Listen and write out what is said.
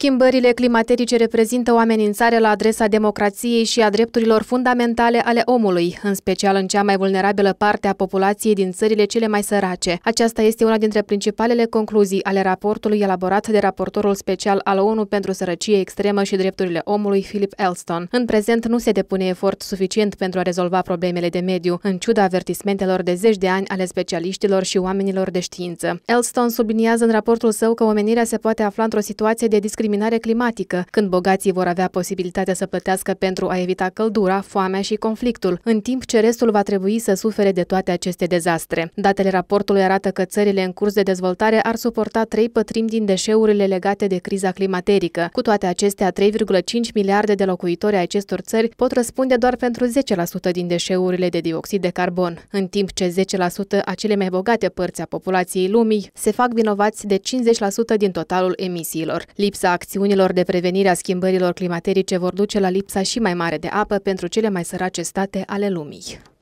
Schimbările climaterice reprezintă o amenințare la adresa democrației și a drepturilor fundamentale ale omului, în special în cea mai vulnerabilă parte a populației din țările cele mai sărace. Aceasta este una dintre principalele concluzii ale raportului elaborat de raportorul special al ONU pentru sărăcie extremă și drepturile omului, Philip Elston. În prezent nu se depune efort suficient pentru a rezolva problemele de mediu, în ciuda avertismentelor de zeci de ani ale specialiștilor și oamenilor de știință. Elston subliniază în raportul său că omenirea se poate afla într-o situație de discriminare discriminare climatică, când bogații vor avea posibilitatea să plătească pentru a evita căldura, foamea și conflictul, în timp ce restul va trebui să sufere de toate aceste dezastre. Datele raportului arată că țările în curs de dezvoltare ar suporta trei pătrimi din deșeurile legate de criza climaterică. Cu toate acestea, 3,5 miliarde de locuitori ai acestor țări pot răspunde doar pentru 10% din deșeurile de dioxid de carbon, în timp ce 10% a cele mai bogate părți a populației lumii se fac vinovați de 50% din totalul emisiilor. Lipsa acțiunilor de prevenire a schimbărilor climaterice vor duce la lipsa și mai mare de apă pentru cele mai sărace state ale lumii.